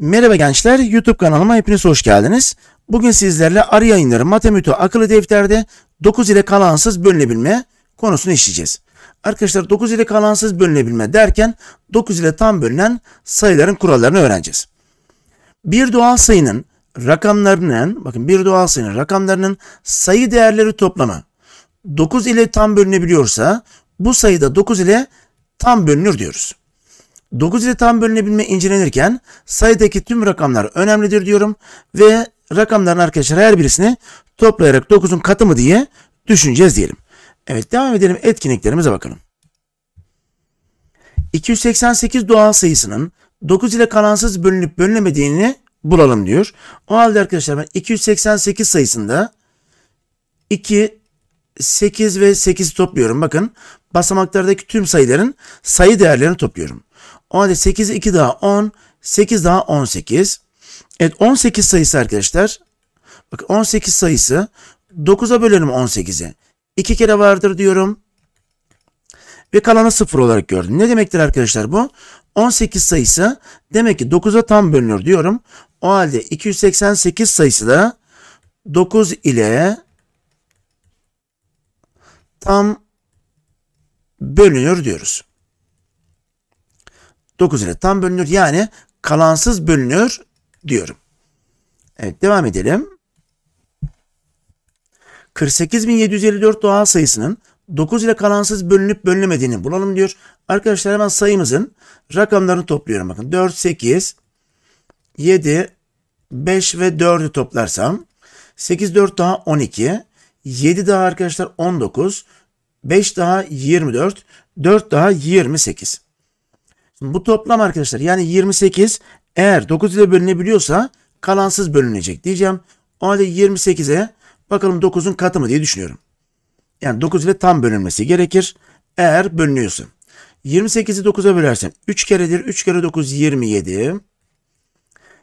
Merhaba gençler, YouTube kanalıma hepiniz hoş geldiniz. Bugün sizlerle arı yayınları matemüto akıllı defterde 9 ile kalansız bölünebilme konusunu işleyeceğiz. Arkadaşlar 9 ile kalansız bölünebilme derken 9 ile tam bölünen sayıların kurallarını öğreneceğiz. Bir doğal sayının rakamlarının, bakın bir doğal sayının rakamlarının sayı değerleri toplamı 9 ile tam bölünebiliyorsa bu sayıda 9 ile tam bölünür diyoruz. 9 ile tam bölünebilme incelenirken sayıdaki tüm rakamlar önemlidir diyorum ve rakamların arkadaşlar her birisini toplayarak 9'un katı mı diye düşüneceğiz diyelim. Evet devam edelim etkinliklerimize bakalım. 288 doğal sayısının 9 ile kalansız bölünüp bölünemediğini bulalım diyor. O halde arkadaşlar ben 288 sayısında 2, 8 ve 8'i topluyorum. Bakın basamaklardaki tüm sayıların sayı değerlerini topluyorum. O halde 8'e 2 daha 10. 8 daha 18. Evet 18 sayısı arkadaşlar. Bakın 18 sayısı. 9'a bölelim 18'e. 2 kere vardır diyorum. Ve kalanı 0 olarak gördüm. Ne demektir arkadaşlar bu? 18 sayısı demek ki 9'a tam bölünür diyorum. O halde 288 sayısı da 9 ile tam bölünür diyoruz. 9 ile tam bölünür. Yani kalansız bölünür diyorum. Evet devam edelim. 48.754 doğal sayısının 9 ile kalansız bölünüp bölünemediğini bulalım diyor. Arkadaşlar hemen sayımızın rakamlarını topluyorum. Bakın 4, 8, 7, 5 ve 4'ü toplarsam 8, 4 daha 12, 7 daha arkadaşlar 19, 5 daha 24, 4 daha 28. Şimdi bu toplam arkadaşlar yani 28 eğer 9 ile bölünebiliyorsa kalansız bölünecek diyeceğim. O halde 28'e bakalım 9'un katı mı diye düşünüyorum. Yani 9 ile tam bölünmesi gerekir. Eğer bölünüyorsa. 28'i 9'a bölersen 3 keredir. 3 kere 9 27.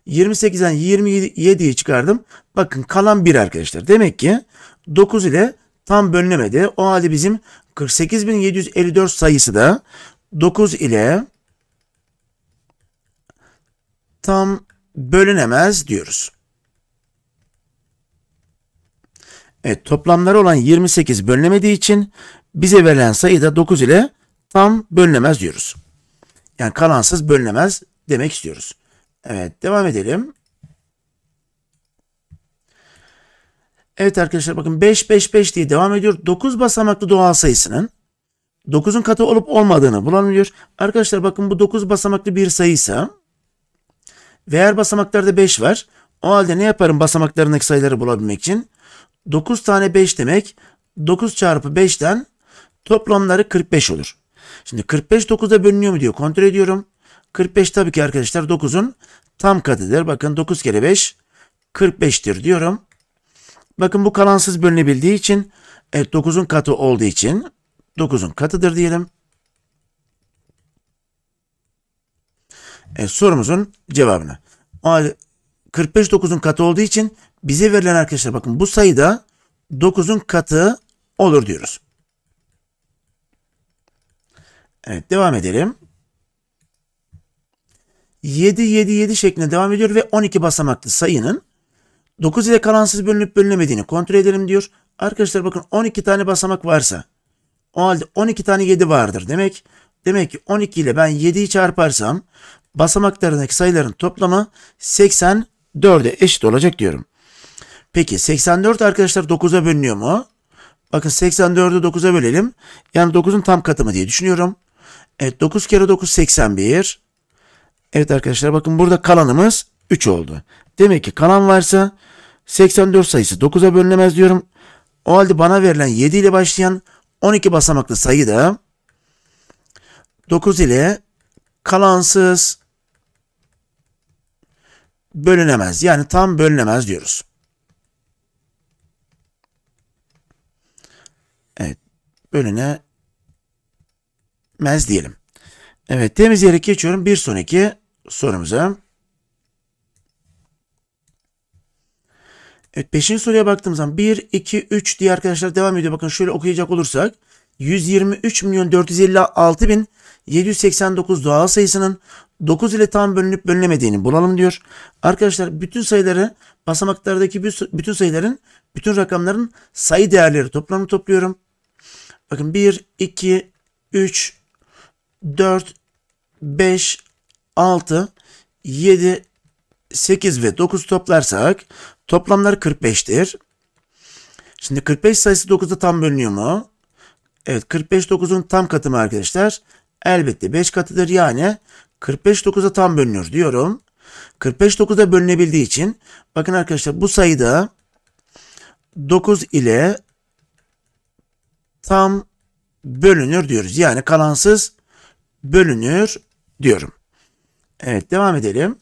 28'den 27'yi çıkardım. Bakın kalan 1 arkadaşlar. Demek ki 9 ile tam bölünemedi. O halde bizim 48.754 sayısı da 9 ile tam bölünemez diyoruz. Evet toplamları olan 28 bölünemediği için bize verilen sayı da 9 ile tam bölünemez diyoruz. Yani kalansız bölünemez demek istiyoruz. Evet devam edelim. Evet arkadaşlar bakın 5 5 5 diye devam ediyor. 9 basamaklı doğal sayısının 9'un katı olup olmadığını bulanıyor. Arkadaşlar bakın bu 9 basamaklı bir sayıysa Değer basamaklarda 5 var. O halde ne yaparım basamaklarındaki sayıları bulabilmek için? 9 tane 5 demek 9 çarpı 5'ten toplamları 45 olur. Şimdi 45 9'a bölünüyor mu diyor. Kontrol ediyorum. 45 tabii ki arkadaşlar 9'un tam katıdır. Bakın 9 kere 5 45'tir diyorum. Bakın bu kalansız bölünebildiği için evet 9'un katı olduğu için 9'un katıdır diyelim. e, sorumuzun cevabına. O halde 45 9'un katı olduğu için bize verilen arkadaşlar bakın bu sayıda 9'un katı olur diyoruz. Evet devam edelim. 7 7 7 şeklinde devam ediyor ve 12 basamaklı sayının 9 ile kalansız bölünüp bölünemediğini kontrol edelim diyor. Arkadaşlar bakın 12 tane basamak varsa o halde 12 tane 7 vardır. Demek demek ki 12 ile ben 7'yi çarparsam basamaklarındaki sayıların toplamı 84'e eşit olacak diyorum. Peki 84 arkadaşlar 9'a bölünüyor mu? Bakın 84'ü 9'a bölelim. Yani 9'un tam katımı diye düşünüyorum. Evet 9 kere 9 81. Evet arkadaşlar bakın burada kalanımız 3 oldu. Demek ki kalan varsa 84 sayısı 9'a bölünemez diyorum. O halde bana verilen 7 ile başlayan 12 basamaklı sayı da 9 ile kalansız bölünemez. Yani tam bölünemez diyoruz. Evet. Bölünemez diyelim. Evet. Temizleyerek geçiyorum. Bir sonraki sorumuza. Evet. Beşinci soruya baktığımız zaman 1, 2, 3 diye arkadaşlar devam ediyor. Bakın şöyle okuyacak olursak. 123 milyon 456 bin 789 doğal sayısının 9 ile tam bölünüp bölünemediğini bulalım diyor. Arkadaşlar bütün sayıları basamaklardaki bütün sayıların bütün rakamların sayı değerleri toplamını topluyorum. Bakın 1, 2, 3, 4, 5, 6, 7, 8 ve 9 toplarsak toplamlar 45'tir. Şimdi 45 sayısı 9'da tam bölünüyor mu? Evet 45 9'un tam katımı arkadaşlar. Elbette 5 katıdır yani 459'a tam bölünür diyorum. 459'a bölünebildiği için bakın arkadaşlar bu sayıda 9 ile tam bölünür diyoruz. Yani kalansız bölünür diyorum. Evet devam edelim.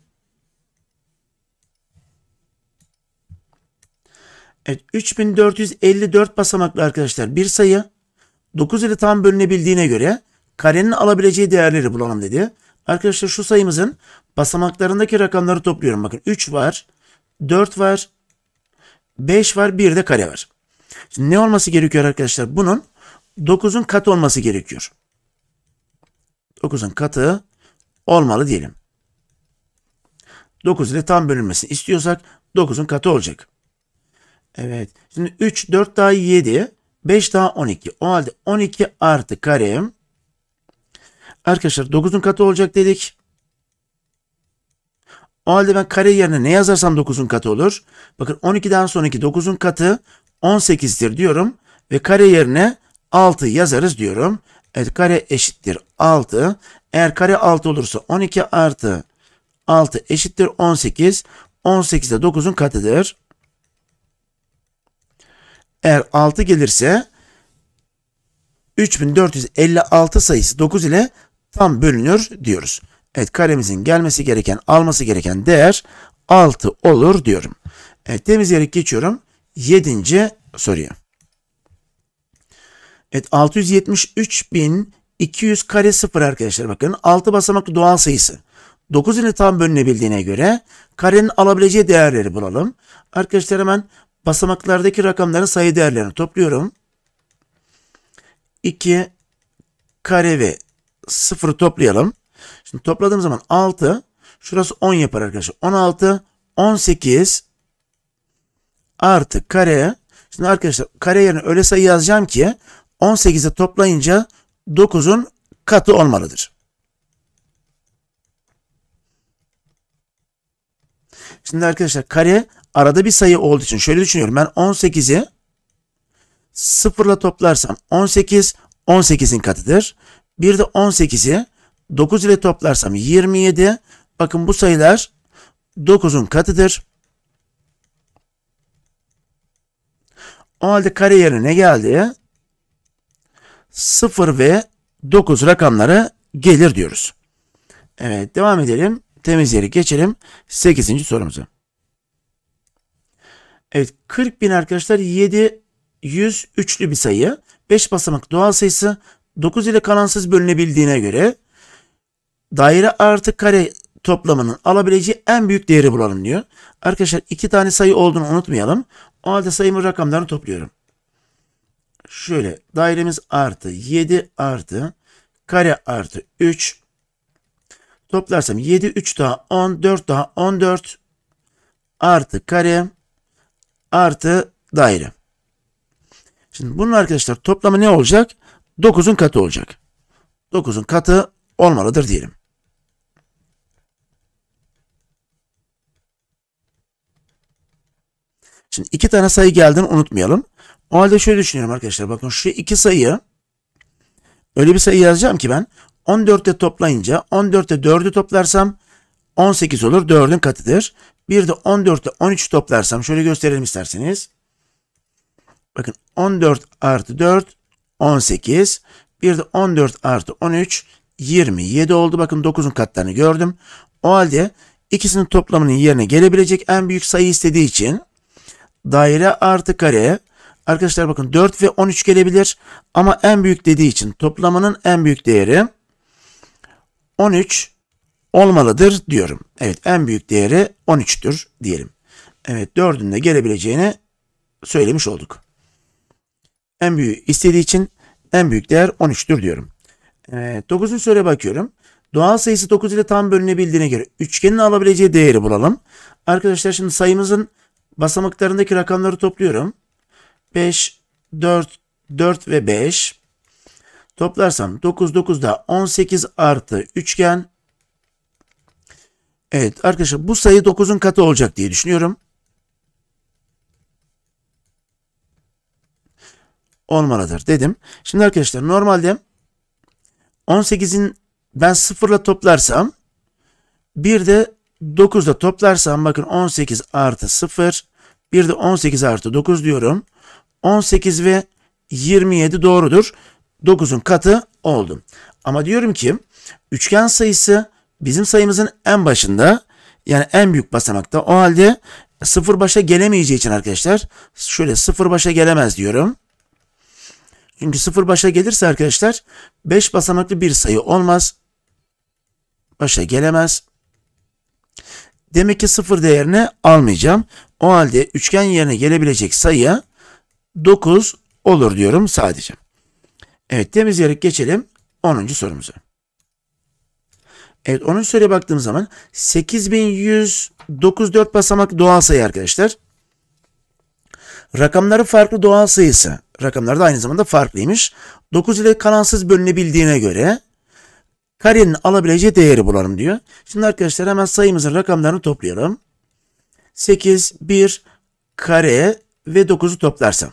Evet 3454 basamaklı arkadaşlar bir sayı 9 ile tam bölünebildiğine göre karenin alabileceği değerleri bulalım dedi. Arkadaşlar şu sayımızın basamaklarındaki rakamları topluyorum. Bakın 3 var, 4 var, 5 var, bir de kare var. Şimdi ne olması gerekiyor arkadaşlar? Bunun 9'un katı olması gerekiyor. 9'un katı olmalı diyelim. 9 ile tam bölünmesini istiyorsak 9'un katı olacak. Evet. Şimdi 3, 4 daha 7, 5 daha 12. O halde 12 artı karem Arkadaşlar 9'un katı olacak dedik. O halde ben kare yerine ne yazarsam 9'un katı olur. Bakın 12'den sonraki 9'un katı 18'dir diyorum. Ve kare yerine 6 yazarız diyorum. Evet kare eşittir 6. Eğer kare 6 olursa 12 artı 6 eşittir 18. 18 de 9'un katıdır. Eğer 6 gelirse 3456 sayısı 9 ile tam bölünür diyoruz. Evet karemizin gelmesi gereken, alması gereken değer 6 olur diyorum. Evet temizleyerek geçiyorum. 7. soruya. Evet 673.200 kare sıfır arkadaşlar bakın. 6 basamaklı doğal sayısı. 9 ile tam bölünebildiğine göre karenin alabileceği değerleri bulalım. Arkadaşlar hemen basamaklardaki rakamların sayı değerlerini topluyorum. 2 kare ve sıfırı toplayalım. Şimdi topladığım zaman 6 şurası 10 yapar arkadaşlar. 16 18 artı kare şimdi arkadaşlar kare yerine öyle sayı yazacağım ki 18'e toplayınca 9'un katı olmalıdır. Şimdi arkadaşlar kare arada bir sayı olduğu için şöyle düşünüyorum. Ben 18'i sıfırla toplarsam 18, 18'in katıdır. Bir de 18'i 9 ile toplarsam 27. Bakın bu sayılar 9'un katıdır. O halde kare yerine ne geldi. 0 ve 9 rakamları gelir diyoruz. Evet devam edelim. Temiz yeri geçelim. 8. sorumuza. Evet 40 bin arkadaşlar 7 bir sayı. 5 basamak doğal sayısı 9 ile kanansız bölünebildiğine göre daire artı kare toplamının alabileceği en büyük değeri bulalım diyor. Arkadaşlar iki tane sayı olduğunu unutmayalım. O halde sayımın rakamlarını topluyorum. Şöyle dairemiz artı 7 artı kare artı 3 toplarsam 7 3 daha 10 4 daha 14 artı kare artı daire. Şimdi bunun arkadaşlar toplamı ne olacak? 9'un katı olacak. 9'un katı olmalıdır diyelim. Şimdi iki tane sayı geldiğini unutmayalım. O halde şöyle düşünüyorum arkadaşlar. Bakın şu iki sayıyı öyle bir sayı yazacağım ki ben 14'te toplayınca 14'te 4'ü toplarsam 18 olur. 4'ün katıdır. Bir de 14'te 13 toplarsam şöyle gösterelim isterseniz. Bakın 14 artı 4 18. Bir de 14 artı 13 27 oldu. Bakın 9'un katlarını gördüm. O halde ikisinin toplamının yerine gelebilecek en büyük sayı istediği için daire artı kare arkadaşlar bakın 4 ve 13 gelebilir ama en büyük dediği için toplamının en büyük değeri 13 olmalıdır diyorum. Evet en büyük değeri 13'tür diyelim. Evet 4'ün de gelebileceğini söylemiş olduk en büyük istediği için en büyük değer 13'tür diyorum. E, ee, 9. soruya bakıyorum. Doğal sayısı 9 ile tam bölünebildiğine göre üçgenin alabileceği değeri bulalım. Arkadaşlar şimdi sayımızın basamaklarındaki rakamları topluyorum. 5, 4, 4 ve 5. Toplarsam 9, 9 da 18 artı üçgen. Evet arkadaşlar bu sayı 9'un katı olacak diye düşünüyorum. olmalıdır dedim. Şimdi arkadaşlar normalde 18'in ben 0 ile toplarsam bir de 9 9'da toplarsam bakın 18 artı 0 bir de 18 artı 9 diyorum. 18 ve 27 doğrudur. 9'un katı oldu. Ama diyorum ki üçgen sayısı bizim sayımızın en başında yani en büyük basamakta. O halde 0 başa gelemeyeceği için arkadaşlar şöyle 0 başa gelemez diyorum. Çünkü sıfır başa gelirse arkadaşlar 5 basamaklı bir sayı olmaz. Başa gelemez. Demek ki sıfır değerini almayacağım. O halde üçgen yerine gelebilecek sayıya 9 olur diyorum sadece. Evet temizleyerek geçelim 10. sorumuza. Evet 10. soruya baktığım zaman 8194 basamak doğal sayı arkadaşlar. Rakamları farklı doğal sayısı rakamlar da aynı zamanda farklıymış. 9 ile kalansız bölünebildiğine göre karenin alabileceği değeri bulalım diyor. Şimdi arkadaşlar hemen sayımızın rakamlarını toplayalım. 8, 1 kare ve 9'u toplarsam.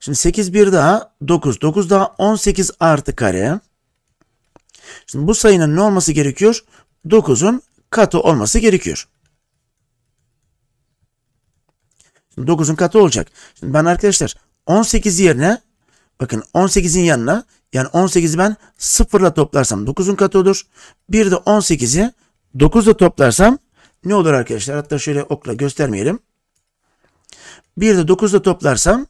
Şimdi 8, 1 daha 9, 9 daha 18 artı kare. Şimdi bu sayının ne olması gerekiyor? 9'un katı olması gerekiyor. 9'un katı olacak. Şimdi ben arkadaşlar 18 yerine bakın 18'in yanına yani 18'i ben 0 ile toplarsam 9'un katı olur. Bir de 18'i 9'la toplarsam ne olur arkadaşlar? Hatta şöyle okla göstermeyelim. Bir de 9'la toplarsam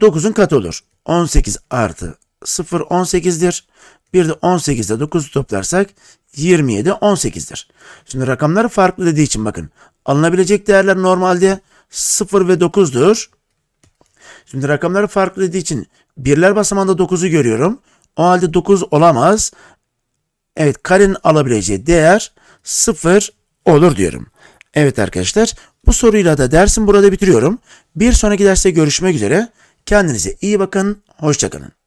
9'un katı olur. 18 artı 0 18'dir. Bir de 18 ile 9'u toplarsak 27 18'dir. Şimdi rakamlar farklı dediği için bakın alınabilecek değerler normalde 0 ve 9'dur. Şimdi rakamları farklı dediği için birler basamağında 9'u görüyorum. O halde 9 olamaz. Evet karenin alabileceği değer 0 olur diyorum. Evet arkadaşlar bu soruyla da dersim burada bitiriyorum. Bir sonraki derste görüşmek üzere. Kendinize iyi bakın. Hoşçakalın.